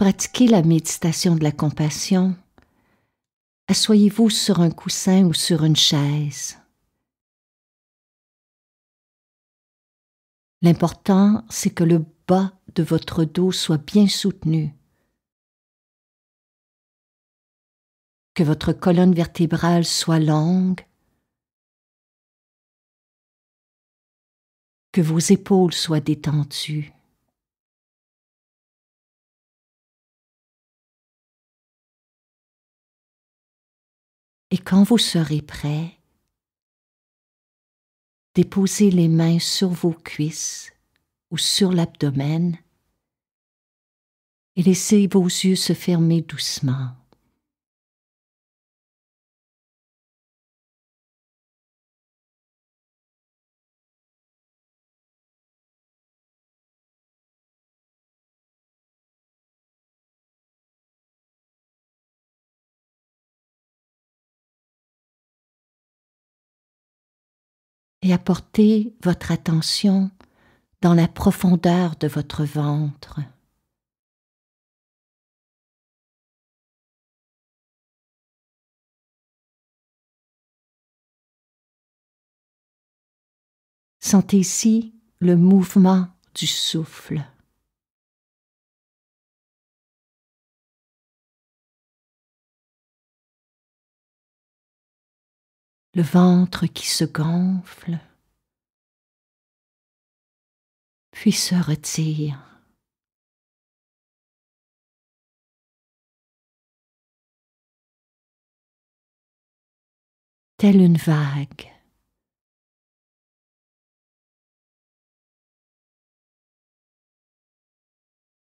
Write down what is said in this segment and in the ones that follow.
pratiquez la méditation de la compassion, assoyez-vous sur un coussin ou sur une chaise. L'important, c'est que le bas de votre dos soit bien soutenu, que votre colonne vertébrale soit longue, que vos épaules soient détendues. Et quand vous serez prêt, déposez les mains sur vos cuisses ou sur l'abdomen et laissez vos yeux se fermer doucement. et apportez votre attention dans la profondeur de votre ventre. Sentez ici le mouvement du souffle. le ventre qui se gonfle, puis se retire. telle une vague.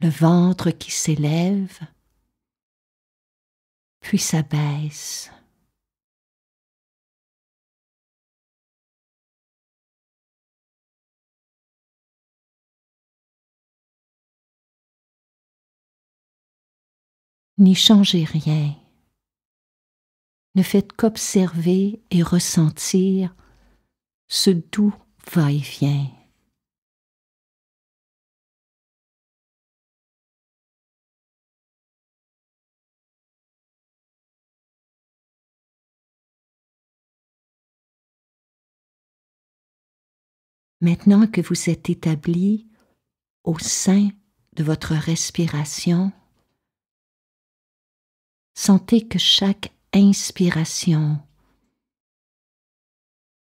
Le ventre qui s'élève, puis s'abaisse. n'y changez rien. Ne faites qu'observer et ressentir ce doux va-et-vient. Maintenant que vous êtes établi au sein de votre respiration, Sentez que chaque inspiration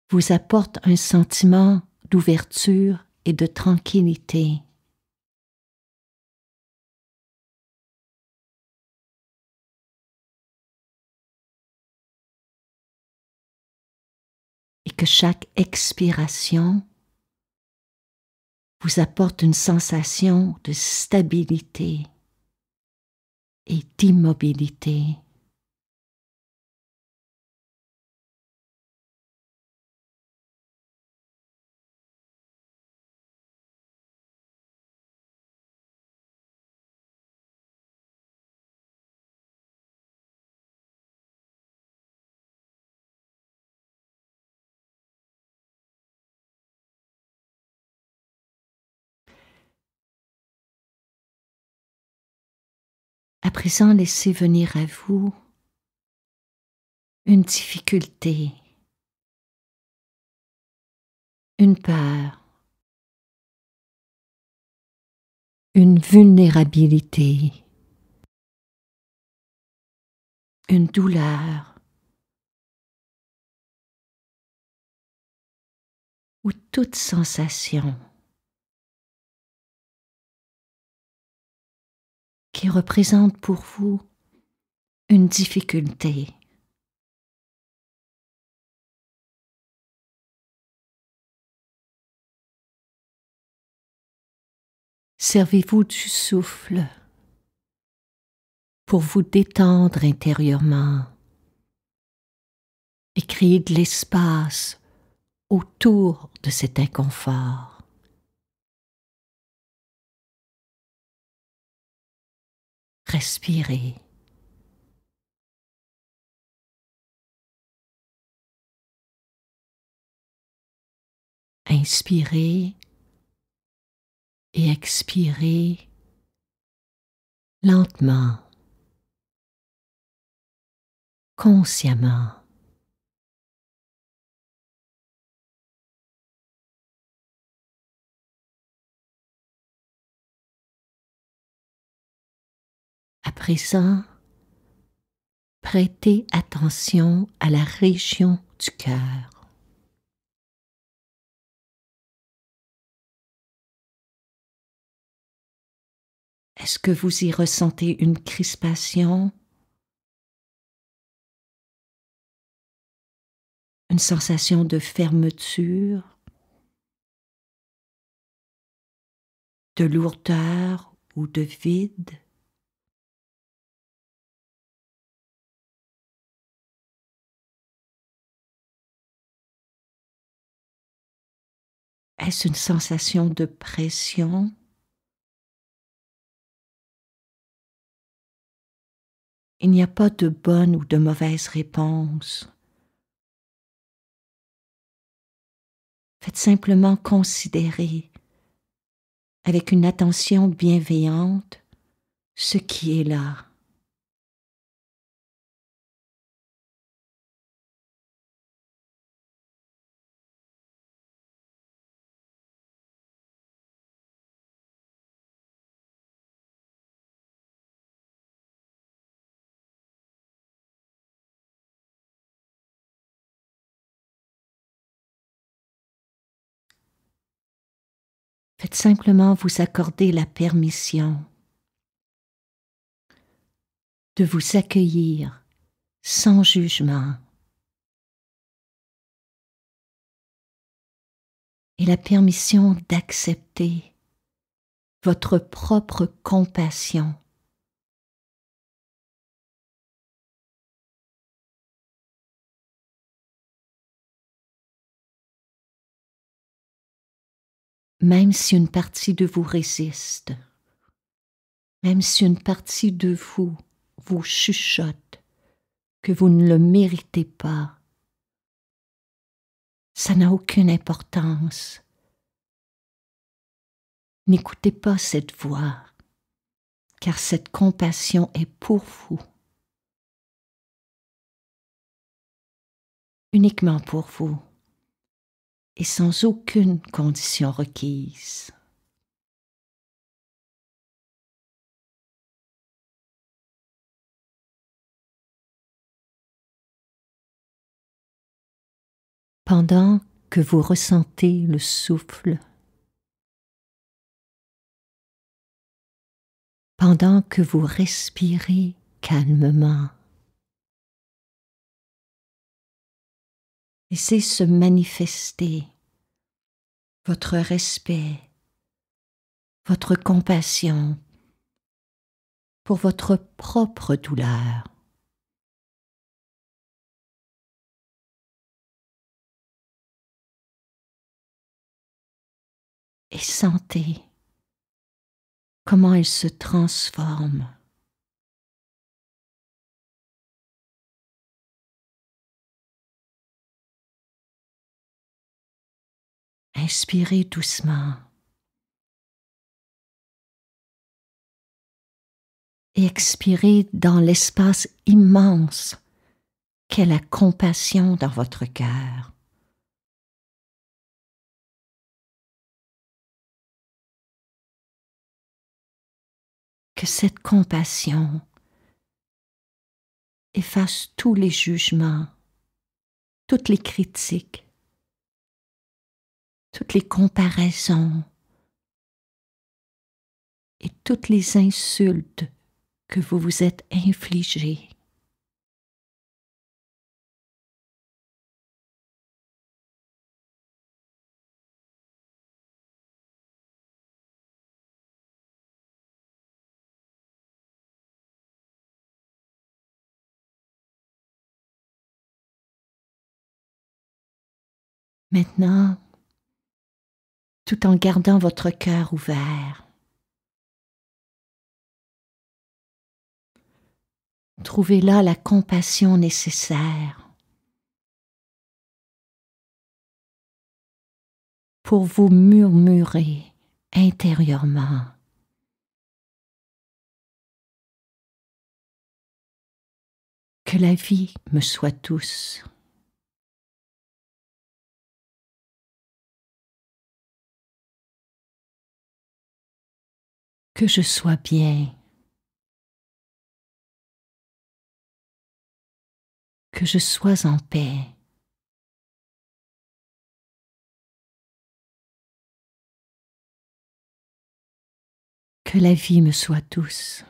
vous apporte un sentiment d'ouverture et de tranquillité. Et que chaque expiration vous apporte une sensation de stabilité et d'immobilité. À présent, laissez venir à vous une difficulté, une peur, une vulnérabilité, une douleur, ou toute sensation. qui représente pour vous une difficulté. Servez-vous du souffle pour vous détendre intérieurement et créer de l'espace autour de cet inconfort. respirer. Inspirez et expirez lentement, consciemment. À prêtez attention à la région du cœur. Est-ce que vous y ressentez une crispation, une sensation de fermeture, de lourdeur ou de vide Est-ce une sensation de pression Il n'y a pas de bonne ou de mauvaise réponse. Faites simplement considérer avec une attention bienveillante ce qui est là. simplement vous accorder la permission de vous accueillir sans jugement. Et la permission d'accepter votre propre compassion même si une partie de vous résiste, même si une partie de vous vous chuchote que vous ne le méritez pas, ça n'a aucune importance. N'écoutez pas cette voix, car cette compassion est pour vous, uniquement pour vous et sans aucune condition requise. Pendant que vous ressentez le souffle, pendant que vous respirez calmement, Laissez se manifester votre respect, votre compassion pour votre propre douleur. Et sentez comment elle se transforme. Inspirez doucement. Et expirez dans l'espace immense qu'est la compassion dans votre cœur. Que cette compassion efface tous les jugements, toutes les critiques, toutes les comparaisons et toutes les insultes que vous vous êtes infligées. Maintenant, tout en gardant votre cœur ouvert. Trouvez là la compassion nécessaire pour vous murmurer intérieurement. Que la vie me soit douce. que je sois bien, que je sois en paix. Que la vie me soit douce.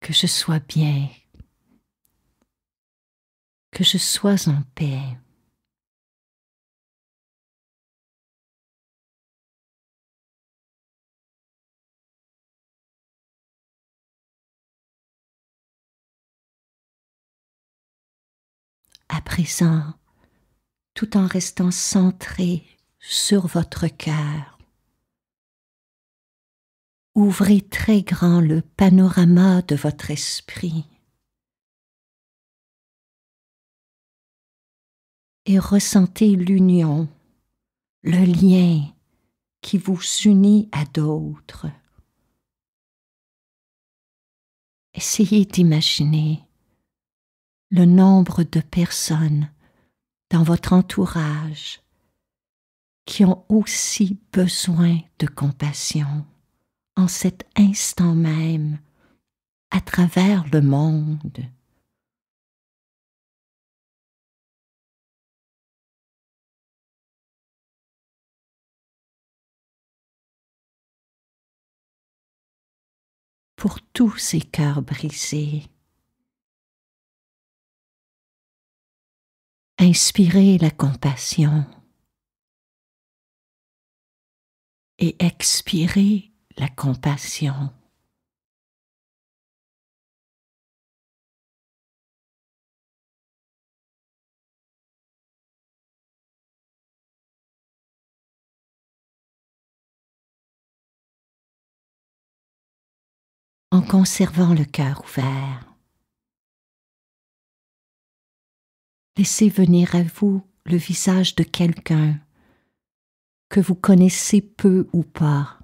Que je sois bien. Que je sois en paix. à présent, tout en restant centré sur votre cœur. Ouvrez très grand le panorama de votre esprit et ressentez l'union, le lien qui vous unit à d'autres. Essayez d'imaginer le nombre de personnes dans votre entourage qui ont aussi besoin de compassion en cet instant même à travers le monde. Pour tous ces cœurs brisés, Inspirez la compassion et expirez la compassion. en conservant le cœur ouvert. Laissez venir à vous le visage de quelqu'un que vous connaissez peu ou pas.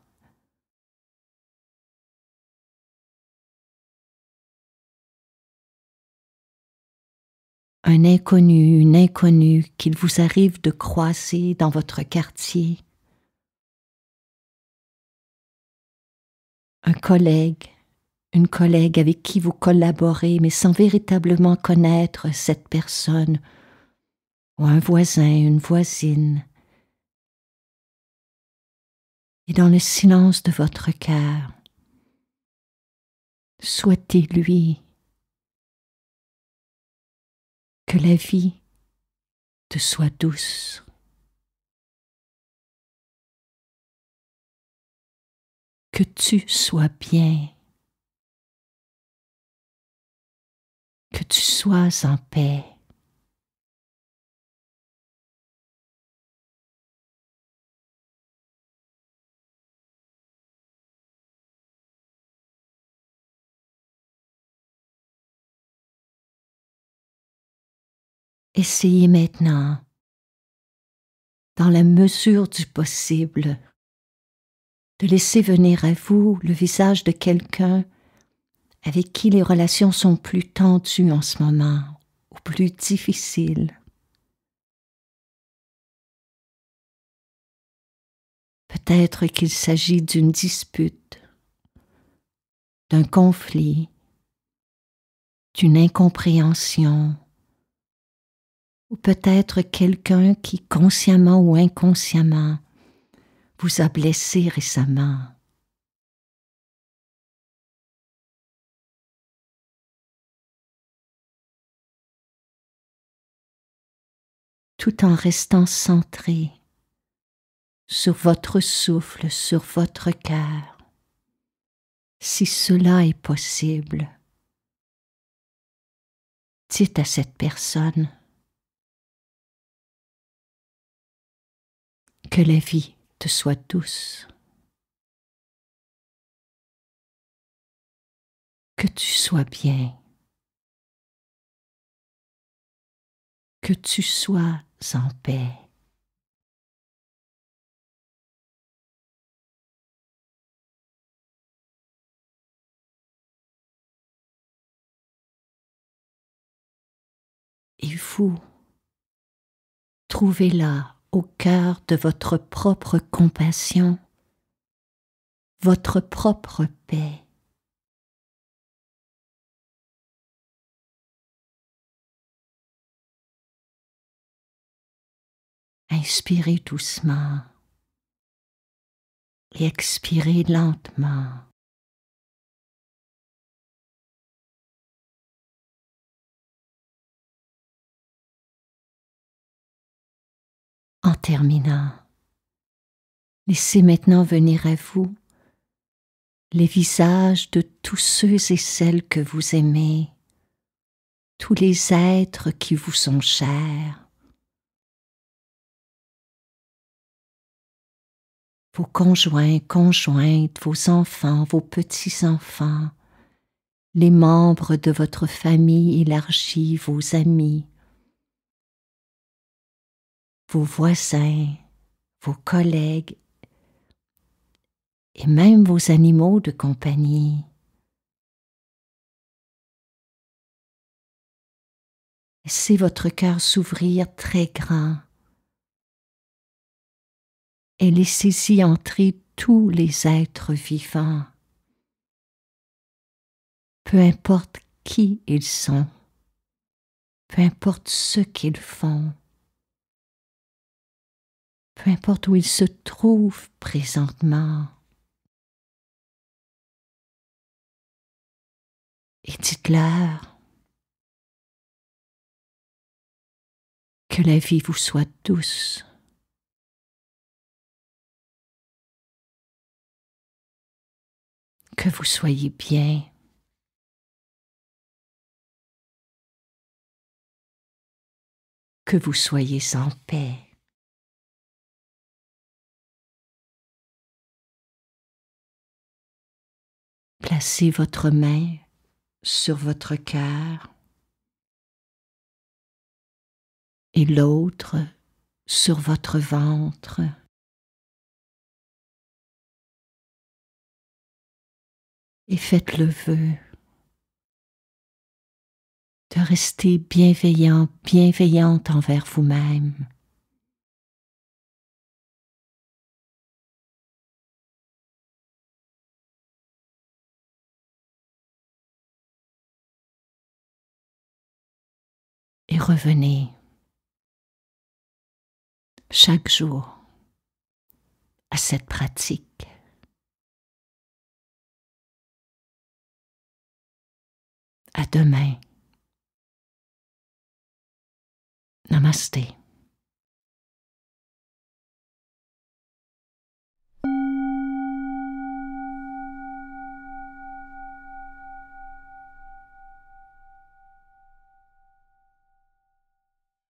Un inconnu, une inconnue qu'il vous arrive de croiser dans votre quartier. Un collègue, une collègue avec qui vous collaborez mais sans véritablement connaître cette personne, ou un voisin, une voisine. Et dans le silence de votre cœur, souhaitez-lui que la vie te soit douce. Que tu sois bien. que tu sois en paix. Essayez maintenant, dans la mesure du possible, de laisser venir à vous le visage de quelqu'un avec qui les relations sont plus tendues en ce moment ou plus difficiles. Peut-être qu'il s'agit d'une dispute, d'un conflit, d'une incompréhension, ou peut-être quelqu'un qui, consciemment ou inconsciemment, vous a blessé récemment. tout en restant centré sur votre souffle, sur votre cœur, si cela est possible. Dites à cette personne que la vie te soit douce, que tu sois bien. que tu sois en paix. Et vous, trouvez-la au cœur de votre propre compassion, votre propre paix. Inspirez doucement et expirez lentement. En terminant, laissez maintenant venir à vous les visages de tous ceux et celles que vous aimez, tous les êtres qui vous sont chers, vos conjoints, conjointes, vos enfants, vos petits-enfants, les membres de votre famille élargie, vos amis, vos voisins, vos collègues et même vos animaux de compagnie. Laissez votre cœur s'ouvrir très grand et laissez-y entrer tous les êtres vivants, peu importe qui ils sont, peu importe ce qu'ils font, peu importe où ils se trouvent présentement. Et dites-leur que la vie vous soit douce. que vous soyez bien. Que vous soyez en paix. Placez votre main sur votre cœur et l'autre sur votre ventre. et faites le vœu de rester bienveillant, bienveillante envers vous-même. Et revenez chaque jour à cette pratique. À demain. Namaste.